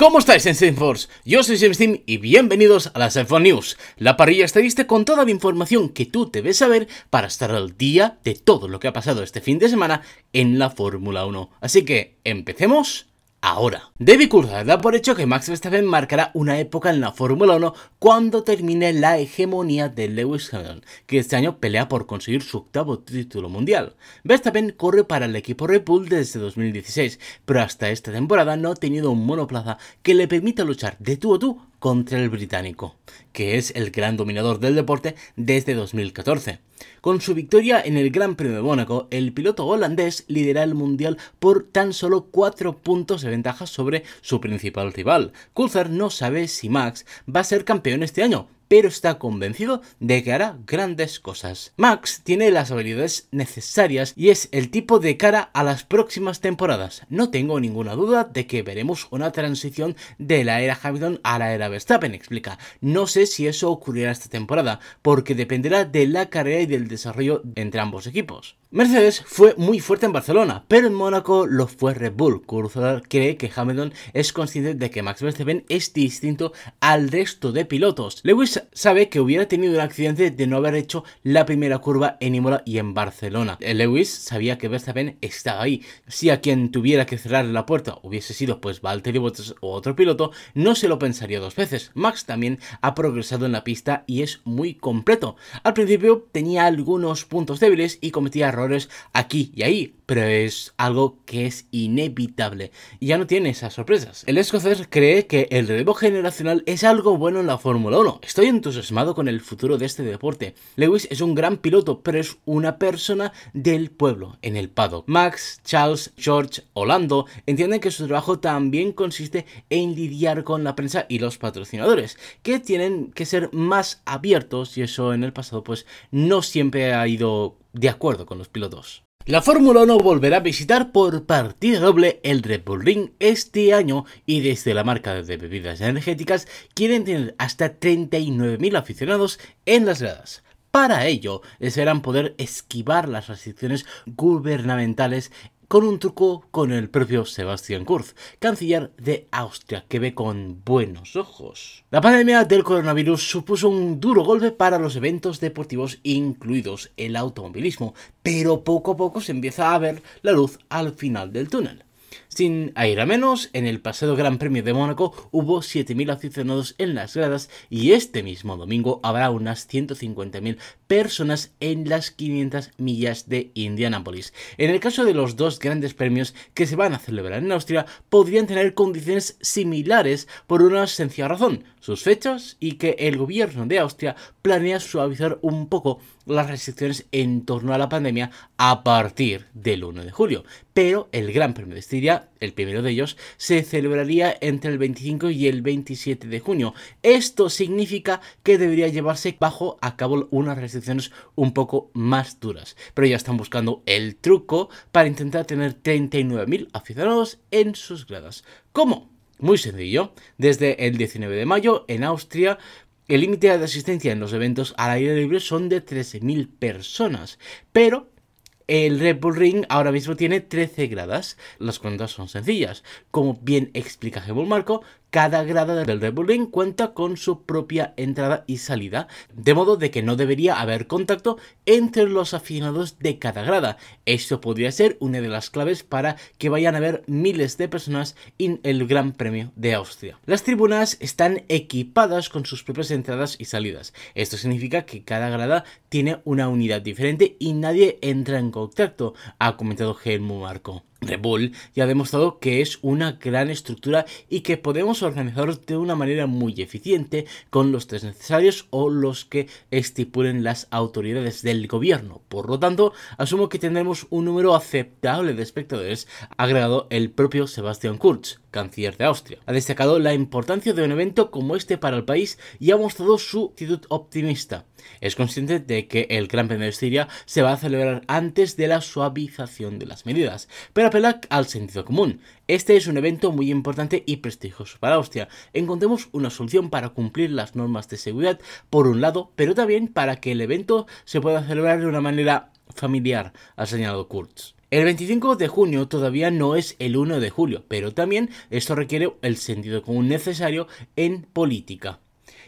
¿Cómo estáis en Steamforce? Yo soy Team y bienvenidos a las iPhone News, la parrilla está lista con toda la información que tú debes saber para estar al día de todo lo que ha pasado este fin de semana en la Fórmula 1. Así que, ¿empecemos? ahora. David Coulthard da por hecho que Max Verstappen marcará una época en la Fórmula 1 cuando termine la hegemonía de Lewis Hamilton, que este año pelea por conseguir su octavo título mundial. Verstappen corre para el equipo Red Bull desde 2016, pero hasta esta temporada no ha tenido un monoplaza que le permita luchar de tú a tú contra el británico, que es el gran dominador del deporte desde 2014. Con su victoria en el Gran Premio de Mónaco, el piloto holandés lidera el Mundial por tan solo cuatro puntos de ventaja sobre su principal rival. Coulthard no sabe si Max va a ser campeón este año, pero está convencido de que hará grandes cosas. Max tiene las habilidades necesarias y es el tipo de cara a las próximas temporadas. No tengo ninguna duda de que veremos una transición de la era Hamilton a la era Verstappen, explica. No sé si eso ocurrirá esta temporada, porque dependerá de la carrera y del desarrollo entre ambos equipos. Mercedes fue muy fuerte en Barcelona, pero en Mónaco lo fue Red Bull. Coulthard cree que Hamilton es consciente de que Max Verstappen es distinto al resto de pilotos. Lewis sabe que hubiera tenido un accidente de no haber hecho la primera curva en Imola y en Barcelona. Eh, Lewis sabía que Verstappen estaba ahí. Si a quien tuviera que cerrar la puerta hubiese sido pues Valtteri Bottas o otro piloto, no se lo pensaría dos veces. Max también ha progresado en la pista y es muy completo. Al principio tenía algunos puntos débiles y cometía errores aquí y ahí, pero es algo que es inevitable y ya no tiene esas sorpresas. El escocés cree que el relevo generacional es algo bueno en la Fórmula 1. Estoy entusiasmado con el futuro de este deporte. Lewis es un gran piloto, pero es una persona del pueblo, en el paddock. Max, Charles, George, Orlando entienden que su trabajo también consiste en lidiar con la prensa y los patrocinadores, que tienen que ser más abiertos y eso en el pasado pues no siempre ha ido de acuerdo con los pilotos. La Fórmula 1 volverá a visitar por partida doble el Red Bull Ring este año y desde la marca de bebidas energéticas quieren tener hasta 39.000 aficionados en las gradas. Para ello, desearán poder esquivar las restricciones gubernamentales con un truco con el propio Sebastián Kurz, canciller de Austria, que ve con buenos ojos. La pandemia del coronavirus supuso un duro golpe para los eventos deportivos, incluidos el automovilismo, pero poco a poco se empieza a ver la luz al final del túnel. Sin aire a menos, en el pasado Gran Premio de Mónaco hubo 7.000 aficionados en las gradas y este mismo domingo habrá unas 150.000 personas en las 500 millas de Indianápolis. En el caso de los dos grandes premios que se van a celebrar en Austria, podrían tener condiciones similares por una sencilla razón, sus fechas y que el gobierno de Austria planea suavizar un poco las restricciones en torno a la pandemia a partir del 1 de julio. Pero el Gran Premio de Estiria el primero de ellos, se celebraría entre el 25 y el 27 de junio. Esto significa que debería llevarse bajo a cabo unas restricciones un poco más duras. Pero ya están buscando el truco para intentar tener 39.000 aficionados en sus gradas. ¿Cómo? Muy sencillo. Desde el 19 de mayo, en Austria, el límite de asistencia en los eventos al aire libre son de 13.000 personas, pero el Red Bull Ring ahora mismo tiene 13 gradas. Las cuentas son sencillas. Como bien explica Gemul Marco, cada grada del Revolving cuenta con su propia entrada y salida, de modo de que no debería haber contacto entre los afinados de cada grada. Esto podría ser una de las claves para que vayan a ver miles de personas en el Gran Premio de Austria. Las tribunas están equipadas con sus propias entradas y salidas. Esto significa que cada grada tiene una unidad diferente y nadie entra en contacto, ha comentado Helmut Marco de Bull y ha demostrado que es una gran estructura y que podemos organizar de una manera muy eficiente con los tres necesarios o los que estipulen las autoridades del gobierno. Por lo tanto, asumo que tendremos un número aceptable de espectadores, ha agregado el propio Sebastian Kurz, canciller de Austria. Ha destacado la importancia de un evento como este para el país y ha mostrado su actitud optimista. Es consciente de que el Gran Premio de Siria se va a celebrar antes de la suavización de las medidas, pero apelar al sentido común. Este es un evento muy importante y prestigioso para Austria. Encontremos una solución para cumplir las normas de seguridad por un lado, pero también para que el evento se pueda celebrar de una manera familiar, ha señalado Kurz. El 25 de junio todavía no es el 1 de julio, pero también esto requiere el sentido común necesario en política.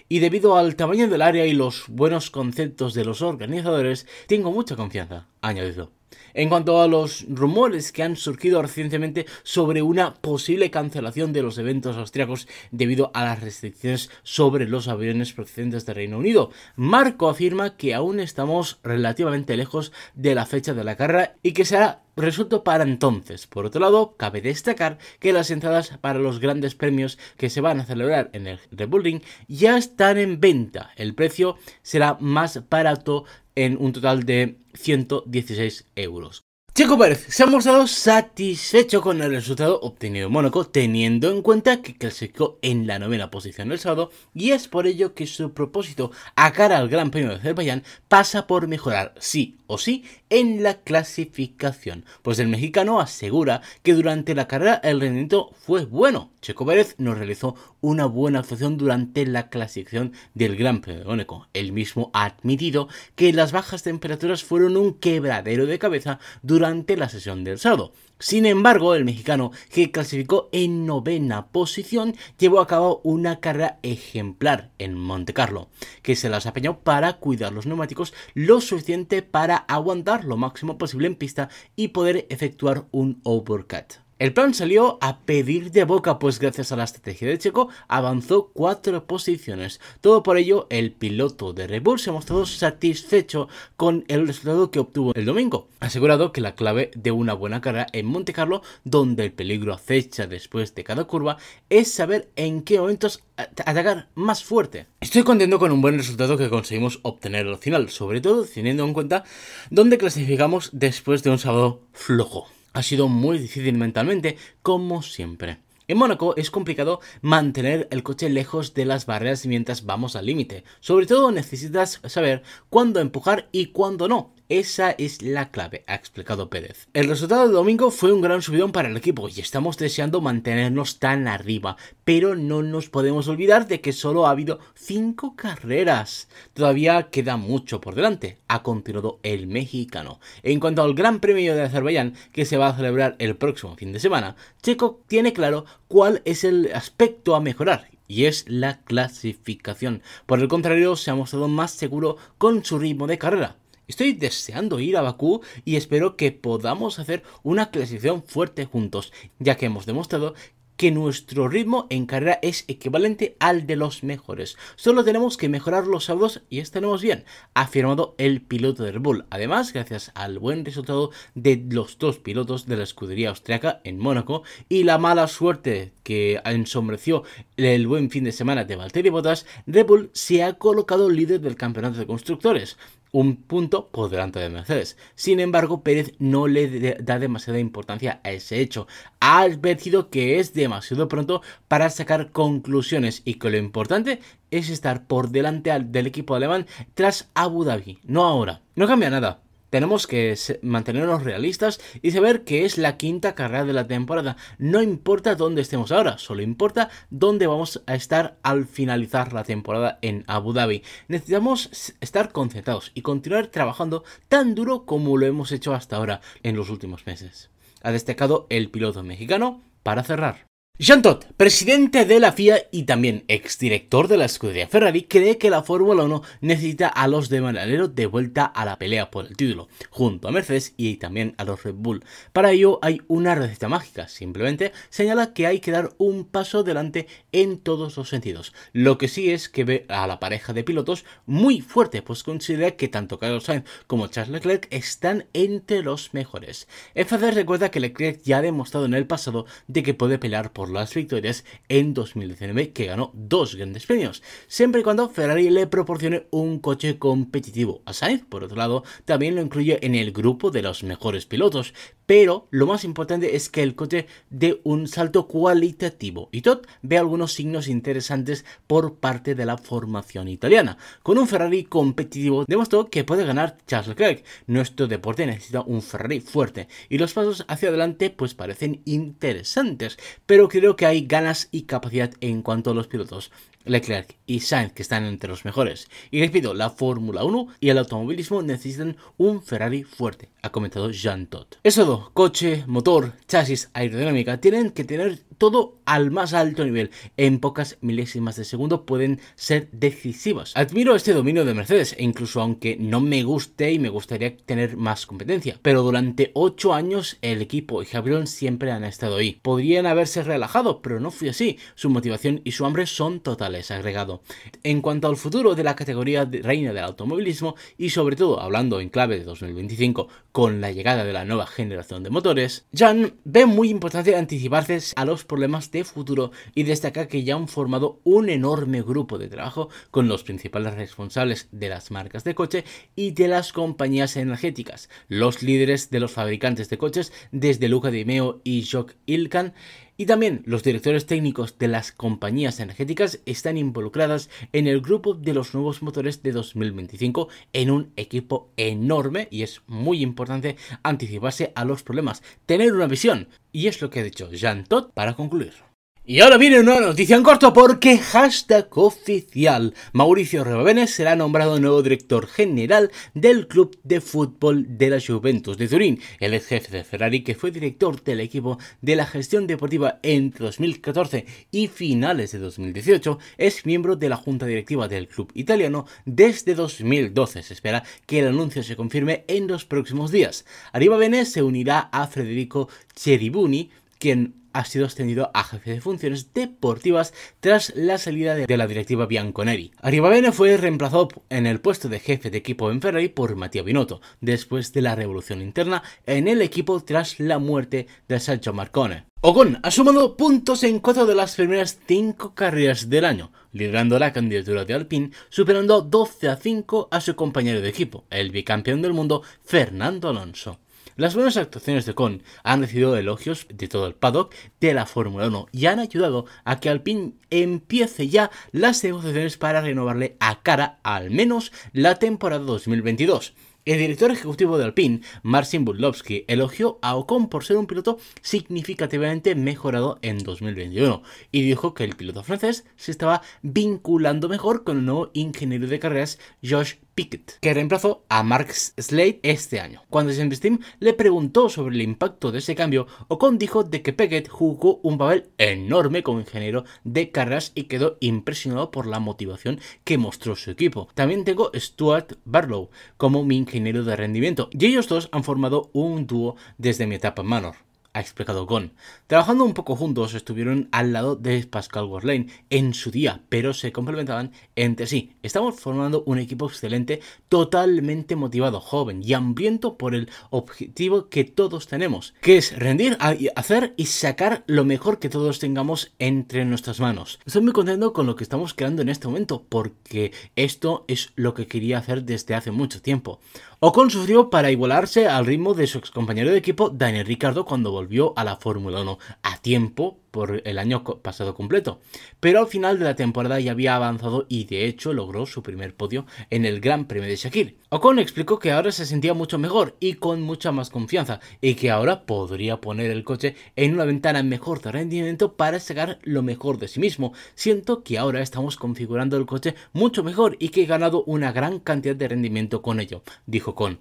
Y debido al tamaño del área y los buenos conceptos de los organizadores, tengo mucha confianza, añadido. En cuanto a los rumores que han surgido recientemente sobre una posible cancelación de los eventos austriacos debido a las restricciones sobre los aviones procedentes del Reino Unido, Marco afirma que aún estamos relativamente lejos de la fecha de la carrera y que será Resulto para entonces. Por otro lado, cabe destacar que las entradas para los grandes premios que se van a celebrar en el rebuilding ya están en venta. El precio será más barato en un total de 116 euros. Checo Pérez se ha mostrado satisfecho con el resultado obtenido en Mónaco, teniendo en cuenta que clasificó en la novena posición del sábado, y es por ello que su propósito a cara al Gran Premio de Azerbaiyán pasa por mejorar sí o sí en la clasificación, pues el mexicano asegura que durante la carrera el rendimiento fue bueno, Checo Pérez no realizó una buena actuación durante la clasificación del Gran Premio de Él mismo ha admitido que las bajas temperaturas fueron un quebradero de cabeza durante la sesión del sábado. Sin embargo, el mexicano, que clasificó en novena posición, llevó a cabo una carrera ejemplar en Monte Carlo, que se las apeñó para cuidar los neumáticos lo suficiente para aguantar lo máximo posible en pista y poder efectuar un overcut. El plan salió a pedir de boca, pues gracias a la estrategia de Checo avanzó cuatro posiciones. Todo por ello, el piloto de Red Bull se mostrado satisfecho con el resultado que obtuvo el domingo, asegurado que la clave de una buena carrera en Monte Carlo, donde el peligro acecha después de cada curva, es saber en qué momentos atacar más fuerte. Estoy contento con un buen resultado que conseguimos obtener al final, sobre todo teniendo en cuenta dónde clasificamos después de un sábado flojo ha sido muy difícil mentalmente, como siempre. En Mónaco es complicado mantener el coche lejos de las barreras mientras vamos al límite. Sobre todo necesitas saber cuándo empujar y cuándo no. Esa es la clave, ha explicado Pérez. El resultado de domingo fue un gran subidón para el equipo y estamos deseando mantenernos tan arriba, pero no nos podemos olvidar de que solo ha habido 5 carreras. Todavía queda mucho por delante, ha continuado el mexicano. En cuanto al Gran Premio de Azerbaiyán, que se va a celebrar el próximo fin de semana, Checo tiene claro cuál es el aspecto a mejorar, y es la clasificación. Por el contrario, se ha mostrado más seguro con su ritmo de carrera. Estoy deseando ir a Bakú y espero que podamos hacer una clasificación fuerte juntos, ya que hemos demostrado que nuestro ritmo en carrera es equivalente al de los mejores. Solo tenemos que mejorar los sábados y estaremos bien, ha afirmado el piloto de Red Bull. Además, gracias al buen resultado de los dos pilotos de la escudería austriaca en Mónaco y la mala suerte que ensombreció el buen fin de semana de Valtteri Bottas, Red Bull se ha colocado líder del campeonato de constructores un punto por delante de Mercedes. Sin embargo, Pérez no le da demasiada importancia a ese hecho. Ha advertido que es demasiado pronto para sacar conclusiones y que lo importante es estar por delante del equipo alemán tras Abu Dhabi, no ahora. No cambia nada. Tenemos que mantenernos realistas y saber que es la quinta carrera de la temporada. No importa dónde estemos ahora, solo importa dónde vamos a estar al finalizar la temporada en Abu Dhabi. Necesitamos estar concentrados y continuar trabajando tan duro como lo hemos hecho hasta ahora en los últimos meses. Ha destacado el piloto mexicano para cerrar. Jean Todt, presidente de la FIA y también exdirector de la escudería Ferrari, cree que la Fórmula 1 necesita a los de Maranero de vuelta a la pelea por el título, junto a Mercedes y también a los Red Bull. Para ello hay una receta mágica, simplemente señala que hay que dar un paso adelante en todos los sentidos. Lo que sí es que ve a la pareja de pilotos muy fuerte, pues considera que tanto Carlos Sainz como Charles Leclerc están entre los mejores. FD recuerda que Leclerc ya ha demostrado en el pasado de que puede pelear por las victorias en 2019 que ganó dos grandes premios, siempre y cuando Ferrari le proporcione un coche competitivo. A Sainz, por otro lado, también lo incluye en el grupo de los mejores pilotos, pero lo más importante es que el coche dé un salto cualitativo y Todd ve algunos signos interesantes por parte de la formación italiana. Con un Ferrari competitivo demostró que puede ganar Charles Leclerc. Nuestro deporte necesita un Ferrari fuerte y los pasos hacia adelante pues parecen interesantes, pero creo que hay ganas y capacidad en cuanto a los pilotos. Leclerc y Sainz, que están entre los mejores. Y repito, la Fórmula 1 y el automovilismo necesitan un Ferrari fuerte, ha comentado Jean Todt. Eso dos coche, motor, chasis, aerodinámica, tienen que tener todo al más alto nivel. En pocas milésimas de segundo pueden ser decisivas. Admiro este dominio de Mercedes, e incluso aunque no me guste y me gustaría tener más competencia. Pero durante 8 años el equipo y Gabriel siempre han estado ahí. Podrían haberse relajado, pero no fue así. Su motivación y su hambre son totales, agregado. En cuanto al futuro de la categoría reina del automovilismo, y sobre todo hablando en clave de 2025 con la llegada de la nueva generación de motores, Jan ve muy importante anticiparse a los problemas de futuro y destacar que ya han formado un enorme grupo de trabajo con los principales responsables de las marcas de coche y de las compañías energéticas, los líderes de los fabricantes de coches desde Luca Di Meo y Jock Ilkan y también los directores técnicos de las compañías energéticas están involucradas en el grupo de los nuevos motores de 2025 en un equipo enorme y es muy importante anticiparse a los problemas, tener una visión. Y es lo que ha dicho Jean Todt para concluir. Y ahora viene una noticia en corto porque hashtag oficial. Mauricio Rebavenes será nombrado nuevo director general del Club de Fútbol de la Juventus de Turín. El ex jefe de Ferrari que fue director del equipo de la gestión deportiva entre 2014 y finales de 2018 es miembro de la junta directiva del club italiano desde 2012. Se espera que el anuncio se confirme en los próximos días. Arriba se unirá a Federico Cheribuni quien ha sido ascendido a jefe de funciones deportivas tras la salida de la directiva Bianconeri. Arribavene fue reemplazado en el puesto de jefe de equipo en Ferrari por Mattia Binotto, después de la revolución interna en el equipo tras la muerte de Sergio Marcone. Ocon ha sumado puntos en cuatro de las primeras cinco carreras del año, liderando la candidatura de Alpine, superando 12 a 5 a su compañero de equipo, el bicampeón del mundo Fernando Alonso. Las buenas actuaciones de Con han recibido elogios de todo el paddock de la Fórmula 1 y han ayudado a que Alpine empiece ya las negociaciones para renovarle a cara al menos la temporada 2022. El director ejecutivo de Alpine, Marcin Budlowski, elogió a Ocon por ser un piloto significativamente mejorado en 2021 y dijo que el piloto francés se estaba vinculando mejor con el nuevo ingeniero de carreras Josh Pickett, que reemplazó a Mark Slade este año. Cuando James Steam le preguntó sobre el impacto de ese cambio, Ocon dijo de que Pickett jugó un papel enorme como ingeniero de carreras y quedó impresionado por la motivación que mostró su equipo. También tengo Stuart Barlow como mi ingeniero de rendimiento y ellos dos han formado un dúo desde mi etapa en Manor ha explicado Gon. Trabajando un poco juntos, estuvieron al lado de Pascal Gorlain en su día, pero se complementaban entre sí. Estamos formando un equipo excelente, totalmente motivado, joven y hambriento por el objetivo que todos tenemos, que es rendir, hacer y sacar lo mejor que todos tengamos entre nuestras manos. Estoy muy contento con lo que estamos creando en este momento, porque esto es lo que quería hacer desde hace mucho tiempo. Ocon sufrió para igualarse al ritmo de su compañero de equipo Daniel Ricardo cuando volvió a la Fórmula 1 a tiempo por el año pasado completo. Pero al final de la temporada ya había avanzado y de hecho logró su primer podio en el Gran Premio de Shakir. Ocon explicó que ahora se sentía mucho mejor y con mucha más confianza y que ahora podría poner el coche en una ventana mejor de rendimiento para sacar lo mejor de sí mismo. Siento que ahora estamos configurando el coche mucho mejor y que he ganado una gran cantidad de rendimiento con ello, dijo Ocon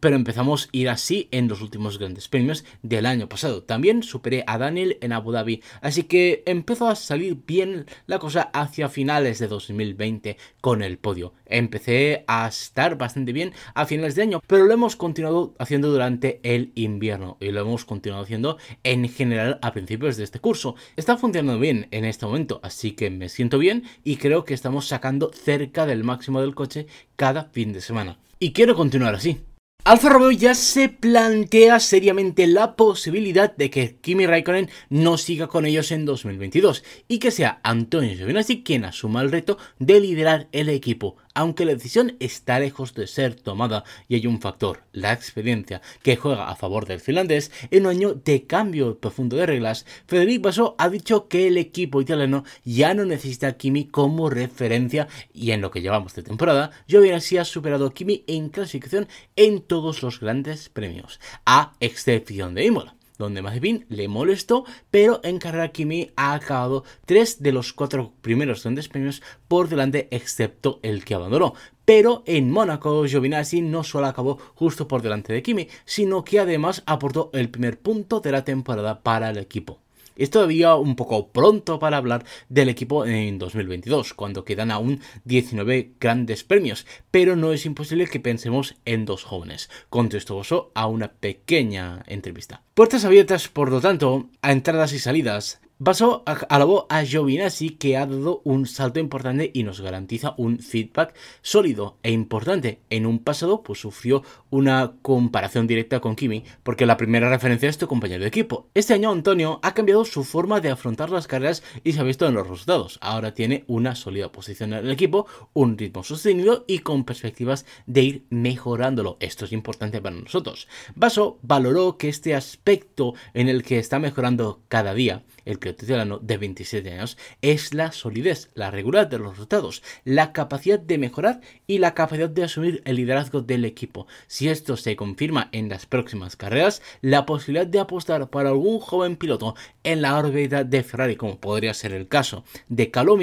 pero empezamos a ir así en los últimos grandes premios del año pasado. También superé a Daniel en Abu Dhabi, así que empezó a salir bien la cosa hacia finales de 2020 con el podio. Empecé a estar bastante bien a finales de año, pero lo hemos continuado haciendo durante el invierno y lo hemos continuado haciendo en general a principios de este curso. Está funcionando bien en este momento, así que me siento bien y creo que estamos sacando cerca del máximo del coche cada fin de semana. Y quiero continuar así. Alfa Romeo ya se plantea seriamente la posibilidad de que Kimi Raikkonen no siga con ellos en 2022 y que sea Antonio Giovinazzi quien asuma el reto de liderar el equipo aunque la decisión está lejos de ser tomada y hay un factor, la experiencia, que juega a favor del finlandés, en un año de cambio profundo de reglas, Federico Basso ha dicho que el equipo italiano ya no necesita a Kimi como referencia y en lo que llevamos de temporada, Giovinazzi ha superado a Kimi en clasificación en todos los grandes premios, a excepción de Imola donde más le molestó, pero en carrera Kimi ha acabado tres de los cuatro primeros grandes premios por delante, excepto el que abandonó. Pero en Mónaco, Giovinazzi no solo acabó justo por delante de Kimi, sino que además aportó el primer punto de la temporada para el equipo. Es todavía un poco pronto para hablar del equipo en 2022, cuando quedan aún 19 grandes premios, pero no es imposible que pensemos en dos jóvenes, contestó a una pequeña entrevista. Puertas abiertas, por lo tanto, a entradas y salidas, Vaso alabó a Giovinazzi que ha dado un salto importante y nos garantiza un feedback sólido e importante. En un pasado pues sufrió una comparación directa con Kimi porque la primera referencia es tu compañero de equipo. Este año Antonio ha cambiado su forma de afrontar las carreras y se ha visto en los resultados. Ahora tiene una sólida posición en el equipo, un ritmo sostenido y con perspectivas de ir mejorándolo. Esto es importante para nosotros. Vaso valoró que este aspecto en el que está mejorando cada día, el que de 27 años, es la solidez, la regularidad de los resultados, la capacidad de mejorar y la capacidad de asumir el liderazgo del equipo. Si esto se confirma en las próximas carreras, la posibilidad de apostar para algún joven piloto en la órbita de Ferrari, como podría ser el caso de Calum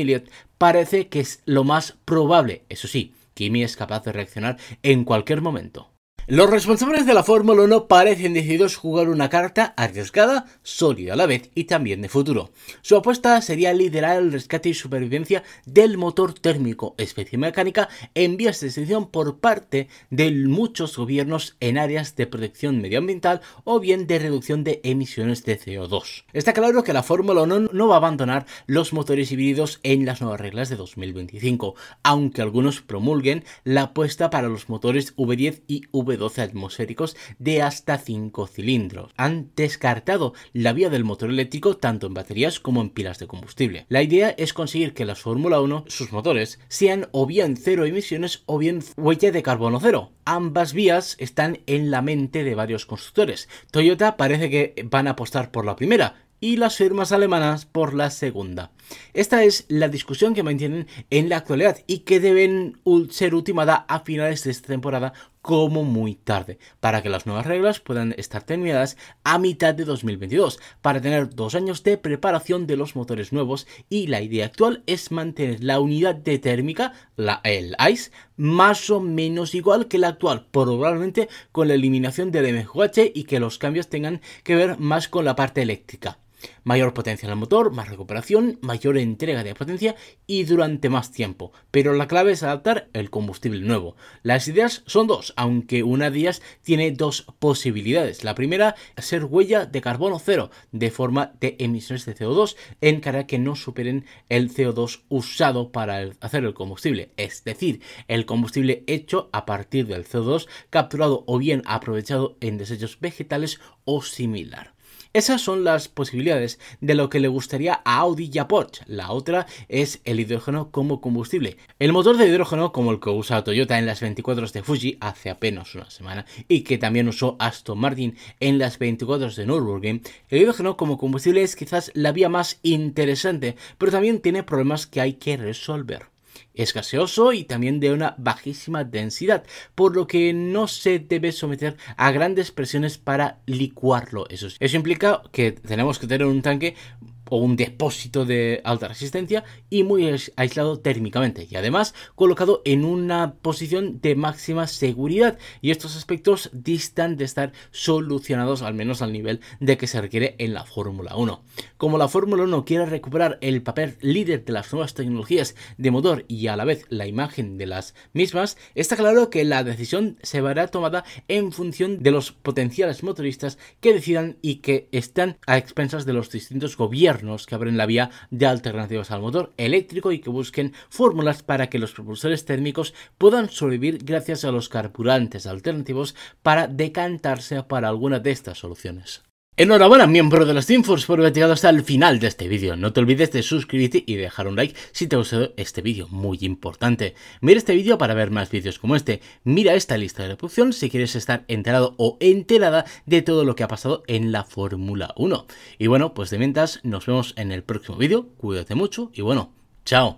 parece que es lo más probable. Eso sí, Kimi es capaz de reaccionar en cualquier momento. Los responsables de la Fórmula 1 parecen decididos jugar una carta arriesgada, sólida a la vez y también de futuro. Su apuesta sería liderar el rescate y supervivencia del motor térmico, especie mecánica, en vías de extinción por parte de muchos gobiernos en áreas de protección medioambiental o bien de reducción de emisiones de CO2. Está claro que la Fórmula 1 no va a abandonar los motores híbridos en las nuevas reglas de 2025, aunque algunos promulguen la apuesta para los motores V10 y v 12 atmosféricos de hasta 5 cilindros. Han descartado la vía del motor eléctrico tanto en baterías como en pilas de combustible. La idea es conseguir que las Fórmula 1, sus motores, sean o bien cero emisiones o bien huella de carbono cero. Ambas vías están en la mente de varios constructores. Toyota parece que van a apostar por la primera y las firmas alemanas por la segunda. Esta es la discusión que mantienen en la actualidad y que deben ser ultimadas a finales de esta temporada como muy tarde, para que las nuevas reglas puedan estar terminadas a mitad de 2022, para tener dos años de preparación de los motores nuevos y la idea actual es mantener la unidad de térmica, la, el ICE, más o menos igual que la actual, probablemente con la eliminación del MJH y que los cambios tengan que ver más con la parte eléctrica. Mayor potencia en el motor, más recuperación, mayor entrega de potencia y durante más tiempo. Pero la clave es adaptar el combustible nuevo. Las ideas son dos, aunque una de ellas tiene dos posibilidades. La primera, ser huella de carbono cero de forma de emisiones de CO2 en cara que no superen el CO2 usado para hacer el combustible. Es decir, el combustible hecho a partir del CO2 capturado o bien aprovechado en desechos vegetales o similar. Esas son las posibilidades de lo que le gustaría a Audi y a Porsche. La otra es el hidrógeno como combustible. El motor de hidrógeno, como el que usa Toyota en las 24 de Fuji hace apenas una semana y que también usó Aston Martin en las 24 de Nürburgring, el hidrógeno como combustible es quizás la vía más interesante, pero también tiene problemas que hay que resolver. Es gaseoso y también de una bajísima densidad, por lo que no se debe someter a grandes presiones para licuarlo. Eso, eso implica que tenemos que tener un tanque o un depósito de alta resistencia y muy aislado térmicamente y además colocado en una posición de máxima seguridad y estos aspectos distan de estar solucionados al menos al nivel de que se requiere en la Fórmula 1. Como la Fórmula 1 quiere recuperar el papel líder de las nuevas tecnologías de motor y a la vez la imagen de las mismas, está claro que la decisión se verá tomada en función de los potenciales motoristas que decidan y que están a expensas de los distintos gobiernos que abren la vía de alternativas al motor eléctrico y que busquen fórmulas para que los propulsores térmicos puedan sobrevivir gracias a los carburantes alternativos para decantarse para alguna de estas soluciones. Enhorabuena miembro de los Teamforce por haber llegado hasta el final de este vídeo. No te olvides de suscribirte y dejar un like si te ha gustado este vídeo, muy importante. Mira este vídeo para ver más vídeos como este. Mira esta lista de reproducción si quieres estar enterado o enterada de todo lo que ha pasado en la Fórmula 1. Y bueno, pues de mientras nos vemos en el próximo vídeo. Cuídate mucho y bueno, chao.